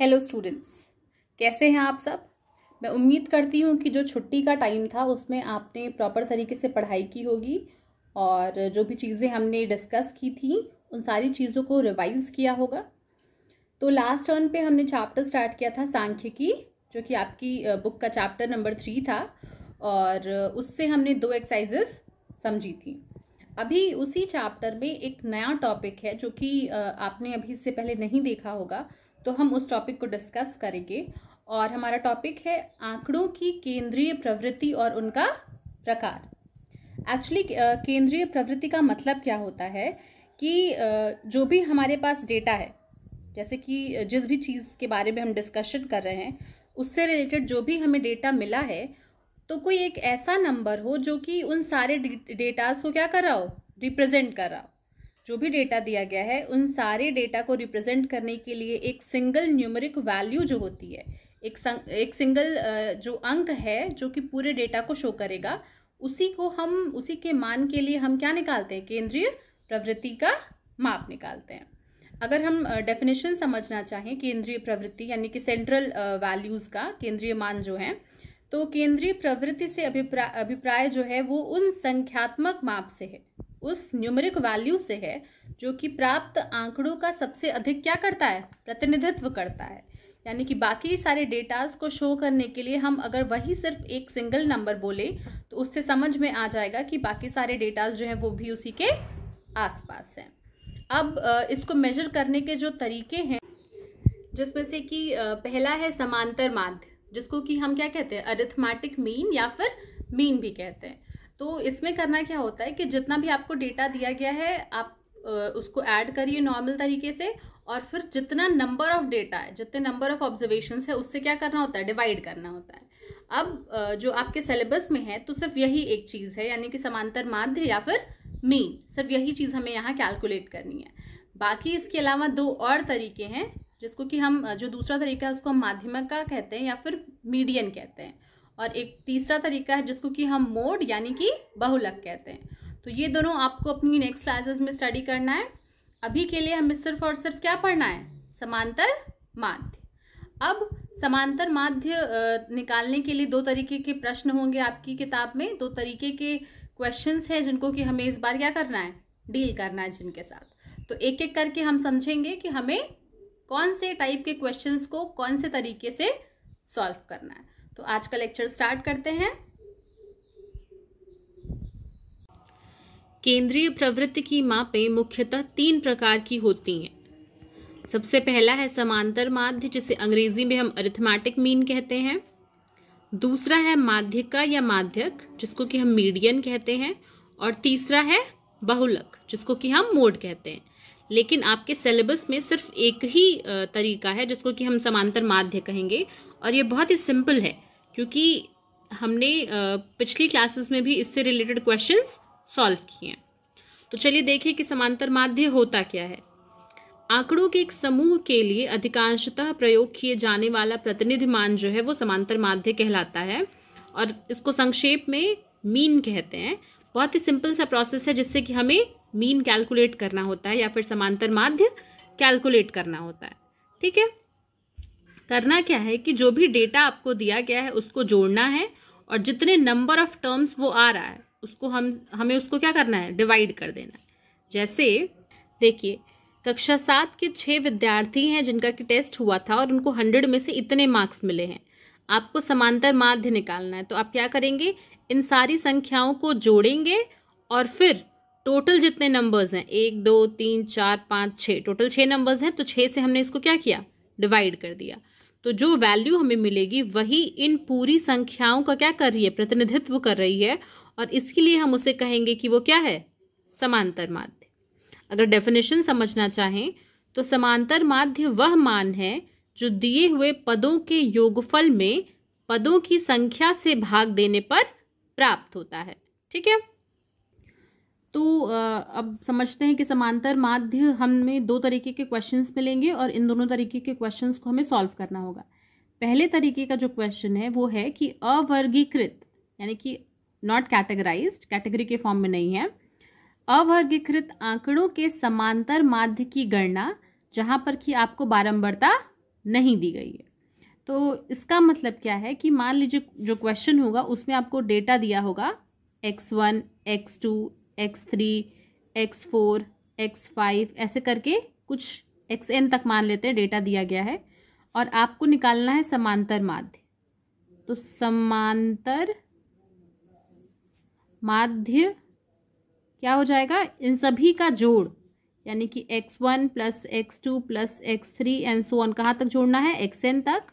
hello students कैसे हैं आप सब मैं उम्मीद करती हूँ कि जो छुट्टी का टाइम था उसमें आपने प्रॉपर तरीके से पढ़ाई की होगी और जो भी चीज़ें हमने डिस्कस की थी उन सारी चीज़ों को रिवाइज़ किया होगा तो लास्ट टर्न पे हमने चैप्टर स्टार्ट किया था सांख्यिकी जो कि आपकी बुक का चैप्टर नंबर थ्री था और उससे हमने दो एक्सरसाइजेस समझी थी अभी उसी चैप्टर में एक नया टॉपिक है जो कि आपने अभी इससे पहले नहीं देखा होगा तो हम उस टॉपिक को डिस्कस करेंगे और हमारा टॉपिक है आंकड़ों की केंद्रीय प्रवृत्ति और उनका प्रकार एक्चुअली केंद्रीय प्रवृत्ति का मतलब क्या होता है कि जो भी हमारे पास डेटा है जैसे कि जिस भी चीज़ के बारे में हम डिस्कशन कर रहे हैं उससे रिलेटेड जो भी हमें डेटा मिला है तो कोई एक ऐसा नंबर हो जो कि उन सारे डेटास को क्या कर रहा हो रिप्रेजेंट कर रहा हो जो भी डेटा दिया गया है उन सारे डेटा को रिप्रेजेंट करने के लिए एक सिंगल न्यूमरिक वैल्यू जो होती है एक संग, एक सिंगल जो अंक है जो कि पूरे डेटा को शो करेगा उसी को हम उसी के मान के लिए हम क्या निकालते हैं केंद्रीय प्रवृत्ति का माप निकालते हैं अगर हम डेफिनेशन समझना चाहें केंद्रीय प्रवृत्ति यानी कि सेंट्रल वैल्यूज़ का केंद्रीय मान जो है तो केंद्रीय प्रवृत्ति से अभिप्राय अभिप्राय जो है वो उन संख्यात्मक माप से है उस न्यूमेरिक वैल्यू से है जो कि प्राप्त आंकड़ों का सबसे अधिक क्या करता है प्रतिनिधित्व करता है यानी कि बाकी सारे डेटाज को शो करने के लिए हम अगर वही सिर्फ एक सिंगल नंबर बोले तो उससे समझ में आ जाएगा कि बाकी सारे डेटाज जो हैं वो भी उसी के आसपास हैं अब इसको मेजर करने के जो तरीके हैं जिसमें से कि पहला है समांतर माध्य जिसको कि हम क्या कहते हैं अरिथमेटिक मीन या फिर मीन भी कहते हैं तो इसमें करना क्या होता है कि जितना भी आपको डेटा दिया गया है आप उसको ऐड करिए नॉर्मल तरीके से और फिर जितना नंबर ऑफ डेटा है जितने नंबर ऑफ ऑब्जर्वेशन है उससे क्या करना होता है डिवाइड करना होता है अब जो आपके सिलेबस में है तो सिर्फ यही एक चीज़ है यानी कि समांतर माध्य या फिर मीन सिर्फ यही चीज़ हमें यहाँ कैलकुलेट करनी है बाकी इसके अलावा दो और तरीके हैं जिसको कि हम जो दूसरा तरीका है उसको हम माध्यमक का कहते हैं या फिर मीडियन कहते हैं और एक तीसरा तरीका है जिसको कि हम मोड यानी कि बहुलक कहते हैं तो ये दोनों आपको अपनी नेक्स्ट क्लासेस में स्टडी करना है अभी के लिए हमें सिर्फ और सिर्फ क्या पढ़ना है समांतर माध्य अब समांतर माध्य निकालने के लिए दो तरीके के प्रश्न होंगे आपकी किताब में दो तरीके के क्वेश्चंस हैं जिनको कि हमें इस बार क्या करना है डील करना है जिनके साथ तो एक एक करके हम समझेंगे कि हमें कौन से टाइप के क्वेश्चंस को कौन से तरीके से सॉल्व करना है तो आज का लेक्चर स्टार्ट करते हैं केंद्रीय प्रवृत्ति की मापें मुख्यतः तीन प्रकार की होती हैं सबसे पहला है समांतर माध्य जिसे अंग्रेजी में हम अरिथमेटिक मीन कहते हैं दूसरा है माध्यिका या माध्यक जिसको कि हम मीडियन कहते हैं और तीसरा है बहुलक जिसको कि हम मोड कहते हैं लेकिन आपके सिलेबस में सिर्फ एक ही तरीका है जिसको कि हम समांतर माध्य कहेंगे और ये बहुत ही सिंपल है क्योंकि हमने पिछली क्लासेस में भी इससे रिलेटेड क्वेश्चंस सॉल्व किए हैं तो चलिए देखें कि समांतर माध्य होता क्या है आंकड़ों के एक समूह के लिए अधिकांशतः प्रयोग किए जाने वाला प्रतिनिधि मान जो है वो समांतर माध्य कहलाता है और इसको संक्षेप में मीन कहते हैं बहुत ही सिंपल सा प्रोसेस है जिससे कि हमें मीन कैलकुलेट करना होता है या फिर समांतर माध्य कैलकुलेट करना होता है ठीक है करना क्या है कि जो भी डेटा आपको दिया गया है उसको जोड़ना है और जितने नंबर ऑफ टर्म्स वो आ रहा है उसको हम हमें उसको क्या करना है डिवाइड कर देना है जैसे देखिए कक्षा सात के छः विद्यार्थी हैं जिनका कि टेस्ट हुआ था और उनको हंड्रेड में से इतने मार्क्स मिले हैं आपको समांतर माध्य निकालना है तो आप क्या करेंगे इन सारी संख्याओं को जोड़ेंगे और फिर टोटल जितने नंबर्स हैं एक दो तीन चार पाँच छः टोटल छः नंबर्स हैं तो छः से हमने इसको क्या किया डिवाइड कर दिया तो जो वैल्यू हमें मिलेगी वही इन पूरी संख्याओं का क्या कर रही है प्रतिनिधित्व कर रही है और इसके लिए हम उसे कहेंगे कि वो क्या है समांतर माध्य अगर डेफिनेशन समझना चाहें तो समांतर माध्य वह मान है जो दिए हुए पदों के योगफल में पदों की संख्या से भाग देने पर प्राप्त होता है ठीक है तो अब समझते हैं कि समांतर माध्य हमें दो तरीके के क्वेश्चंस मिलेंगे और इन दोनों तरीके के क्वेश्चंस को हमें सॉल्व करना होगा पहले तरीके का जो क्वेश्चन है वो है कि अवर्गीकृत यानी कि नॉट कैटेगराइज कैटेगरी के फॉर्म में नहीं है अवर्गीकृत आंकड़ों के समांतर माध्य की गणना जहाँ पर कि आपको बारंबारता नहीं दी गई है तो इसका मतलब क्या है कि मान लीजिए जो क्वेश्चन होगा उसमें आपको डेटा दिया होगा X one X two X three X four X five ऐसे करके कुछ एक्स एन तक मान लेते हैं डेटा दिया गया है और आपको निकालना है समांतर माध्य तो समांतर माध्य क्या हो जाएगा इन सभी का जोड़ यानी कि X one plus X two plus X three and so on कहाँ तक जोड़ना है एक्स एन तक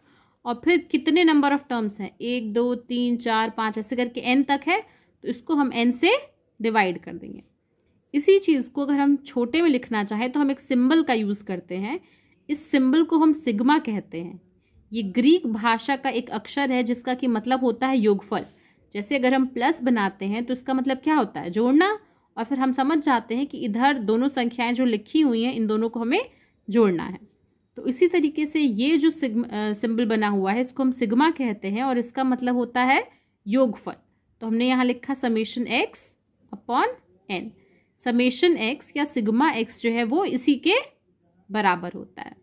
और फिर कितने नंबर ऑफ टर्म्स हैं एक दो तीन चार पाँच ऐसे करके एन तक है तो इसको हम एन से डिवाइड कर देंगे इसी चीज़ को अगर हम छोटे में लिखना चाहें तो हम एक सिंबल का यूज़ करते हैं इस सिंबल को हम सिग्मा कहते हैं ये ग्रीक भाषा का एक अक्षर है जिसका कि मतलब होता है योगफल जैसे अगर हम प्लस बनाते हैं तो इसका मतलब क्या होता है जोड़ना और फिर हम समझ जाते हैं कि इधर दोनों संख्याएं जो लिखी हुई हैं इन दोनों को हमें जोड़ना है तो इसी तरीके से ये जो सिंबल बना हुआ है इसको हम सिग्मा कहते हैं और इसका मतलब होता है योगफल तो हमने यहाँ लिखा summation X upon n summation X या सिग्मा एक्स जो है वो इसी के बराबर होता है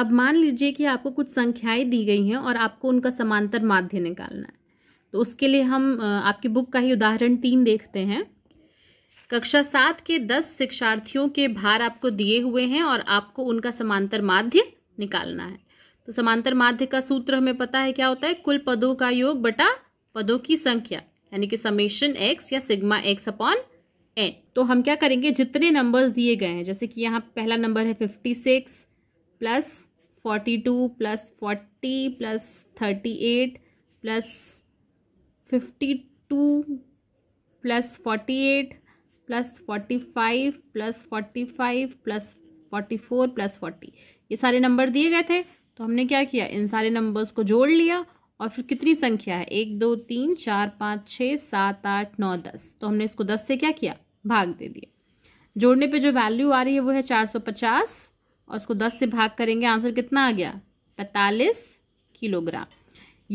अब मान लीजिए कि आपको कुछ संख्याएं दी गई हैं और आपको उनका समांतर माध्य निकालना है तो उसके लिए हम आपकी बुक का ही उदाहरण तीन देखते हैं कक्षा सात के दस शिक्षार्थियों के भार आपको दिए हुए हैं और आपको उनका समांतर माध्य निकालना है तो समांतर माध्य का सूत्र हमें पता है क्या होता है कुल पदों का योग बटा पदों की संख्या यानी कि समेशन एक्स या सिग्मा एक्स अपॉन एन तो हम क्या करेंगे जितने नंबर्स दिए गए हैं जैसे कि यहाँ पहला नंबर है fifty six plus forty two plus forty plus thirty eight plus fifty two plus forty eight plus forty five plus forty five plus forty four plus forty ये सारे नंबर दिए गए थे तो हमने क्या किया इन सारे नंबर्स को जोड़ लिया और फिर कितनी संख्या है एक दो तीन चार पाँच छः सात आठ नौ दस तो हमने इसको दस से क्या किया भाग दे दिया जोड़ने पे जो वैल्यू आ रही है वो है चार सौ पचास और उसको दस से भाग करेंगे आंसर कितना आ गया पैंतालीस किलोग्राम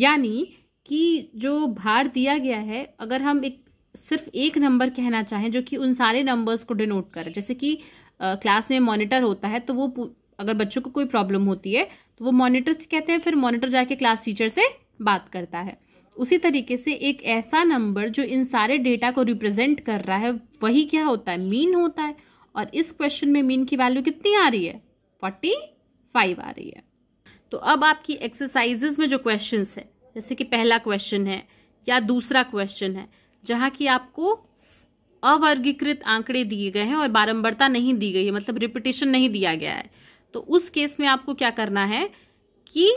यानी कि जो भार दिया गया है अगर हम एक सिर्फ एक नंबर कहना चाहें जो कि उन सारे नंबर्स को डिनोट करें जैसे कि आ, क्लास में मॉनिटर होता है तो वो अगर बच्चों को कोई प्रॉब्लम होती है तो वो मॉनिटर से कहते हैं फिर मॉनिटर जाके क्लास टीचर से बात करता है उसी तरीके से एक ऐसा नंबर जो इन सारे डेटा को रिप्रेजेंट कर रहा है वही क्या होता है मीन होता है और इस क्वेश्चन में मीन की वैल्यू कितनी आ रही है फोर्टी फाइव आ रही है तो अब आपकी एक्सरसाइजेज में जो क्वेश्चन है जैसे कि पहला क्वेश्चन है या दूसरा क्वेश्चन है जहाँ की आपको अवर्गीकृत आंकड़े दिए गए हैं और बारंबारता नहीं दी गई है मतलब रिपीटेशन नहीं दिया गया है तो उस केस में आपको क्या करना है कि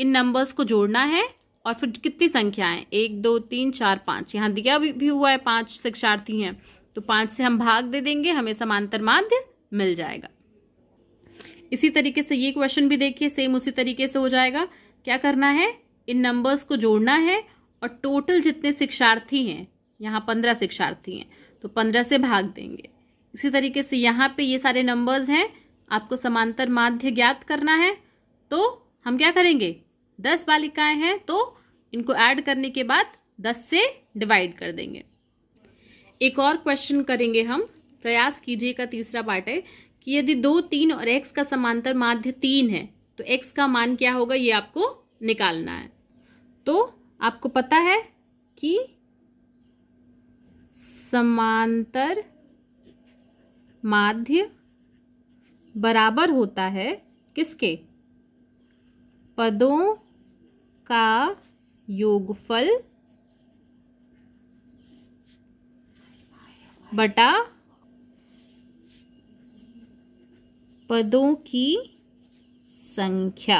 इन नंबर्स को जोड़ना है और फिर कितनी है एक दो तीन चार पाँच यहाँ दिया भी, भी हुआ है पाँच शिक्षार्थी हैं तो पाँच से हम भाग दे देंगे हमें समांतर माध्य मिल जाएगा इसी तरीके से ये क्वेश्चन भी देखिए सेम उसी तरीके से हो जाएगा क्या करना है इन नंबर्स को जोड़ना है और टोटल जितने शिक्षार्थी हैं यहाँ पंद्रह शिक्षार्थी हैं तो पंद्रह से भाग देंगे इसी तरीके से यहाँ पे ये सारे नंबर्स हैं आपको समांतर माध्य ज्ञात करना है तो हम क्या करेंगे दस बालिकाएं हैं तो इनको ऐड करने के बाद दस से डिवाइड कर देंगे एक और क्वेश्चन करेंगे हम प्रयास कीजिए का तीसरा पार्ट है कि यदि दो तीन और एक्स का समांतर माध्य तीन है तो एक्स का मान क्या होगा ये आपको निकालना है तो आपको पता है कि समांतर माध्य बराबर होता है किसके पदों का योगफल बटा पदों की संख्या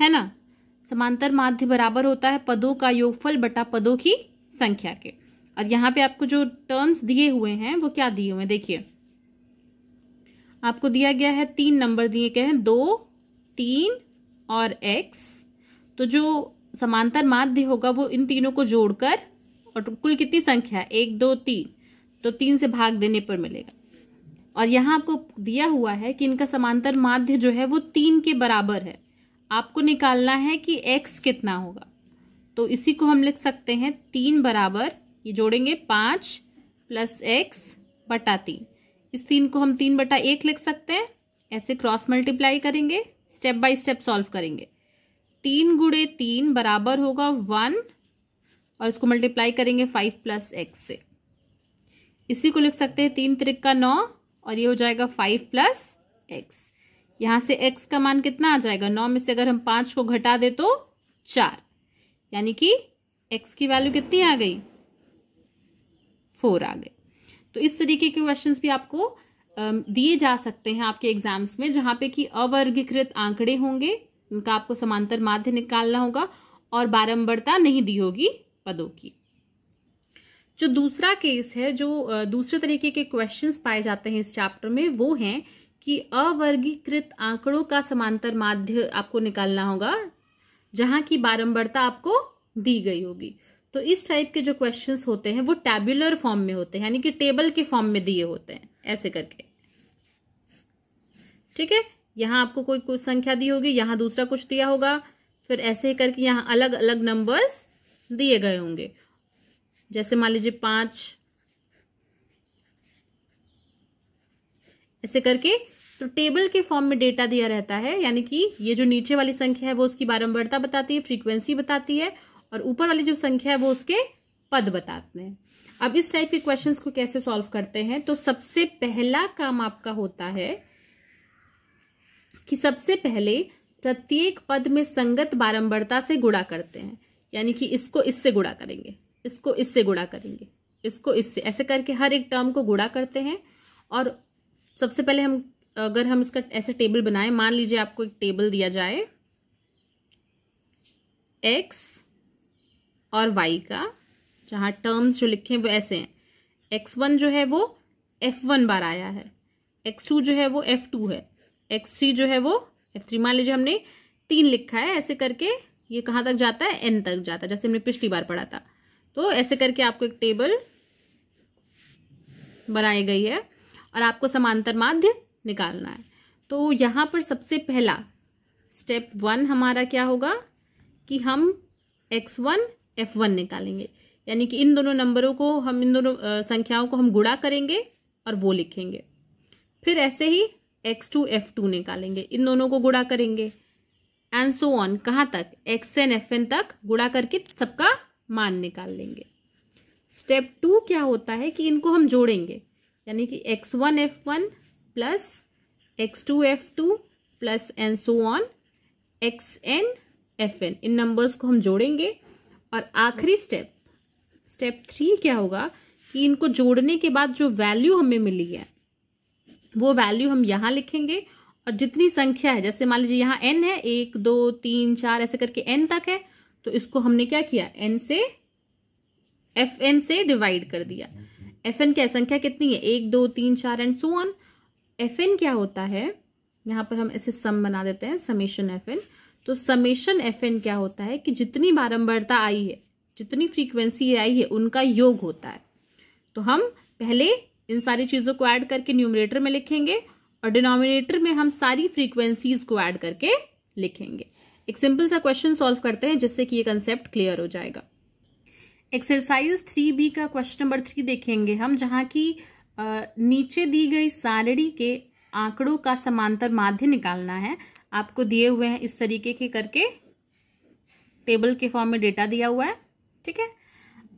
है ना समांतर माध्य बराबर होता है पदों का योगफल बटा पदों की संख्या के और यहां पे आपको जो टर्म्स दिए हुए हैं वो क्या दिए हुए हैं देखिए आपको दिया गया है तीन नंबर दिए गए हैं दो तीन और एक्स तो जो समांतर माध्य होगा वो इन तीनों को जोड़कर और कुल कितनी संख्या एक दो तीन तो तीन से भाग देने पर मिलेगा और यहाँ आपको दिया हुआ है कि इनका समांतर माध्य जो है वो तीन के बराबर है आपको निकालना है कि एक्स कितना होगा तो इसी को हम लिख सकते हैं तीन बराबर ये जोड़ेंगे पाँच प्लस एक्स बटा तीन इस तीन को हम तीन बटा एक लिख सकते हैं ऐसे क्रॉस मल्टीप्लाई करेंगे स्टेप बाय स्टेप सॉल्व करेंगे तीन गुड़े तीन बराबर होगा वन और इसको मल्टीप्लाई करेंगे फाइव प्लस एक्स से इसी को लिख सकते हैं तीन त्रिक का नौ और ये हो जाएगा फाइव प्लस एक्स यहाँ से एक्स का मान कितना आ जाएगा नौ में से अगर हम पाँच को घटा दे तो चार यानी कि एक्स की वैल्यू कितनी आ गई फोर आ गई तो इस तरीके के क्वेश्चंस भी आपको दिए जा सकते हैं आपके एग्जाम्स में जहाँ पे कि अवर्गीकृत आंकड़े होंगे इनका आपको समांतर माध्य निकालना होगा और बारंबारता नहीं दी होगी पदों की जो दूसरा केस है जो दूसरे तरीके के क्वेश्चंस पाए जाते हैं इस चैप्टर में वो हैं कि अवर्गीकृत आंकड़ों का समांतर माध्य आपको निकालना होगा जहां की बारंबारता आपको दी गई होगी तो इस टाइप के जो क्वेश्चंस होते हैं वो टेबुलर फॉर्म में होते हैं यानी कि टेबल के फॉर्म में दिए होते हैं ऐसे करके ठीक है यहाँ आपको कोई कुछ संख्या दी होगी यहाँ दूसरा कुछ दिया होगा फिर ऐसे ही करके यहाँ अलग अलग नंबर्स दिए गए होंगे जैसे मान लीजिए पांच ऐसे करके तो टेबल के फॉर्म में डेटा दिया रहता है यानी कि ये जो नीचे वाली संख्या है वो उसकी बारंबारता बताती है फ्रीक्वेंसी बताती है और ऊपर वाली जो संख्या है वो उसके पद बताते हैं अब इस टाइप के क्वेश्चंस को कैसे सॉल्व करते हैं तो सबसे पहला काम आपका होता है कि सबसे पहले प्रत्येक पद में संगत बारंबारता से गुणा करते हैं यानी कि इसको इससे गुणा करेंगे इसको इससे गुणा करेंगे इसको इससे ऐसे करके हर एक टर्म को गुणा करते हैं और सबसे पहले हम अगर हम इसका ऐसे टेबल बनाएं मान लीजिए आपको एक टेबल दिया जाए एक्स और वाई का जहाँ टर्म्स जो लिखे हैं वो ऐसे हैं एक्स वन जो है वो एफ वन बार आया है एक्स टू जो है वो एफ टू है एक्स थ्री जो है वो एक्स थ्री मान लीजिए हमने तीन लिखा है ऐसे करके ये कहाँ तक जाता है एन तक जाता है जैसे हमने पिछली बार पढ़ा था तो ऐसे करके आपको एक टेबल बनाई गई है और आपको समांतर माध्य निकालना है तो यहाँ पर सबसे पहला स्टेप वन हमारा क्या होगा कि हम एक्स वन एफ वन निकालेंगे यानी कि इन दोनों नंबरों को हम इन दोनों संख्याओं को हम गुड़ा करेंगे और वो लिखेंगे फिर ऐसे ही एक्स टू एफ टू निकालेंगे इन दोनों को गुड़ा करेंगे एंड सो ऑन कहाँ तक एक्स एन एफ एन तक गुड़ा करके सबका मान निकाल लेंगे स्टेप टू क्या होता है कि इनको हम जोड़ेंगे यानी कि X one F one plus X two F two plus and so on X N F N इन नंबर्स को हम जोड़ेंगे और आखिरी स्टेप स्टेप थ्री क्या होगा कि इनको जोड़ने के बाद जो वैल्यू हमें मिली है वो वैल्यू हम यहाँ लिखेंगे और जितनी संख्या है जैसे मान लीजिए यहाँ एन है एक दो तीन चार ऐसे करके एन तक है तो इसको हमने क्या किया एन से एफ एन से डिवाइड कर दिया एफ एन क्या संख्या कितनी है एक दो तीन चार and so on F N क्या होता है यहाँ पर हम ऐसे सम बना देते हैं समेशन एफ एन तो समेशन एफ एन क्या होता है कि जितनी बारंबारता आई है जितनी फ्रीक्वेंसी आई है उनका योग होता है तो हम पहले इन सारी चीज़ों को ऐड करके न्यूमरेटर में लिखेंगे और डिनोमिनेटर में हम सारी फ्रीक्वेंसीज को ऐड करके लिखेंगे एक सिंपल सा क्वेश्चन सॉल्व करते हैं जिससे कि ये कंसेप्ट क्लियर हो जाएगा एक्सरसाइज थ्री बी का क्वेश्चन नंबर थ्री देखेंगे हम जहाँ की नीचे दी गई सारणी के आंकड़ों का समांतर माध्य निकालना है आपको दिए हुए हैं इस तरीके के करके टेबल के फॉर्म में डेटा दिया हुआ है ठीक है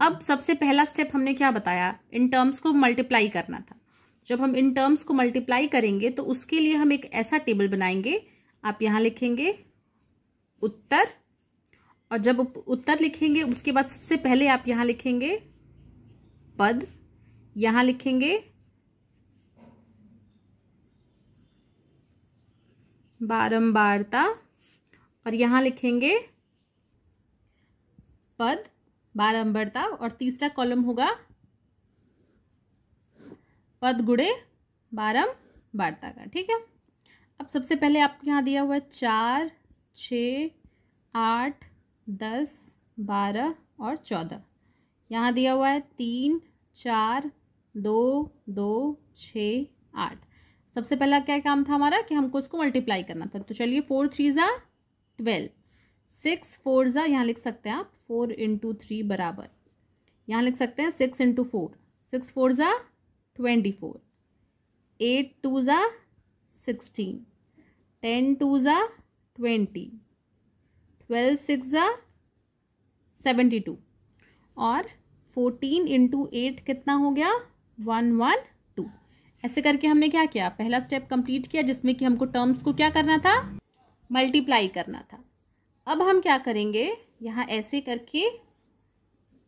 अब सबसे पहला स्टेप हमने क्या बताया इन टर्म्स को मल्टीप्लाई करना था जब हम इन टर्म्स को मल्टीप्लाई करेंगे तो उसके लिए हम एक ऐसा टेबल बनाएंगे आप यहाँ लिखेंगे उत्तर और जब उत्तर लिखेंगे उसके बाद सबसे पहले आप यहाँ लिखेंगे पद यहाँ लिखेंगे बारंबारता और यहाँ लिखेंगे पद बारह अंबरता और तीसरा कॉलम होगा पद गुड़े बारम वार्ता का ठीक है अब सबसे पहले आपको यहाँ दिया हुआ है चार छ आठ दस बारह और चौदह यहाँ दिया हुआ है तीन चार दो दो छ आठ सबसे पहला क्या काम था हमारा कि हमको उसको मल्टीप्लाई करना था तो चलिए फोर थ्री ज़ा ट्वेल्व सिक्स फोर ज़ा यहाँ लिख सकते हैं आप फोर इंटू थ्री बराबर यहाँ लिख सकते हैं six into four six four ज़ा ट्वेंटी फोर एट टू ज़ा सिक्सटीन टेन टू ज़ा ट्वेंटी ट्वेल्व सिक्स ज़ा सेवेंटी टू और फोर्टीन इंटू एट कितना हो गया वन वन टू ऐसे करके हमने क्या किया पहला स्टेप कंप्लीट किया जिसमें कि हमको टर्म्स को क्या करना था मल्टीप्लाई करना था अब हम क्या करेंगे यहाँ ऐसे करके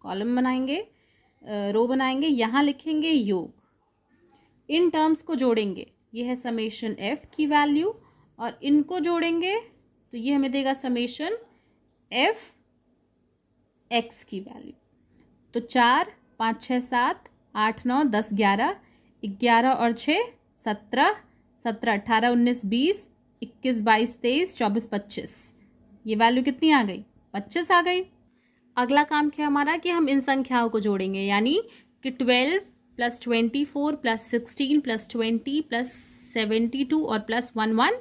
कॉलम बनाएंगे रो बनाएंगे यहाँ लिखेंगे योग इन टर्म्स को जोड़ेंगे ये है समेशन एफ की वैल्यू और इनको जोड़ेंगे तो ये हमें देगा समेशन एफ एक्स की वैल्यू तो चार पाँच छः सात आठ नौ दस ग्यारह ग्यारह और छः सत्रह सत्रह अट्ठारह उन्नीस बीस इक्कीस बाईस तेईस चौबीस पच्चीस ये वैल्यू कितनी आ गई पच्चीस आ गई अगला काम क्या हमारा कि हम इन संख्याओं को जोड़ेंगे यानी कि twelve plus twenty four plus sixteen plus twenty plus seventy two और प्लस वन वन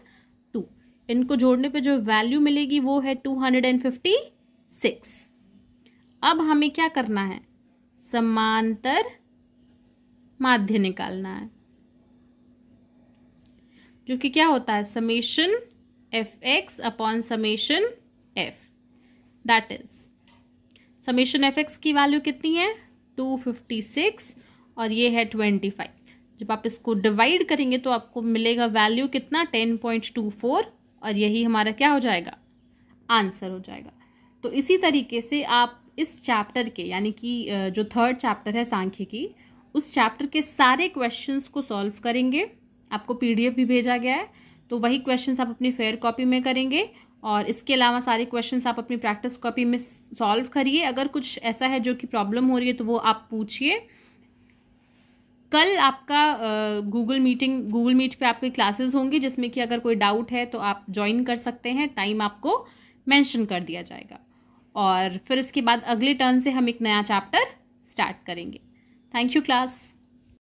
टू इनको जोड़ने पे जो वैल्यू मिलेगी वो है two hundred and fifty six अब हमें क्या करना है समांतर माध्य निकालना है जो कि क्या होता है summation F X upon summation F that is summation F X की वैल्यू कितनी है टू फिफ्टी सिक्स और ये है ट्वेंटी फाइव जब आप इसको डिवाइड करेंगे तो आपको मिलेगा वैल्यू कितना टेन पॉइंट टू फोर और यही हमारा क्या हो जाएगा आंसर हो जाएगा तो इसी तरीके से आप इस चैप्टर के यानी कि जो थर्ड चैप्टर है सांख्यिकी उस चैप्टर के सारे क्वेश्चंस को सॉल्व करेंगे आपको पीडीएफ भी भेजा गया है तो वही क्वेश्चंस आप अपनी फेयर कॉपी में करेंगे और इसके अलावा सारे क्वेश्चंस आप अपनी प्रैक्टिस कॉपी में सॉल्व करिए अगर कुछ ऐसा है जो कि प्रॉब्लम हो रही है तो वो आप पूछिए कल आपका गूगल मीटिंग गूगल मीट पे आपकी क्लासेस होंगी जिसमें कि अगर कोई डाउट है तो आप ज्वाइन कर सकते हैं टाइम आपको मैंशन कर दिया जाएगा और फिर इसके बाद अगले टर्न से हम एक नया चैप्टर स्टार्ट करेंगे थैंक यू क्लास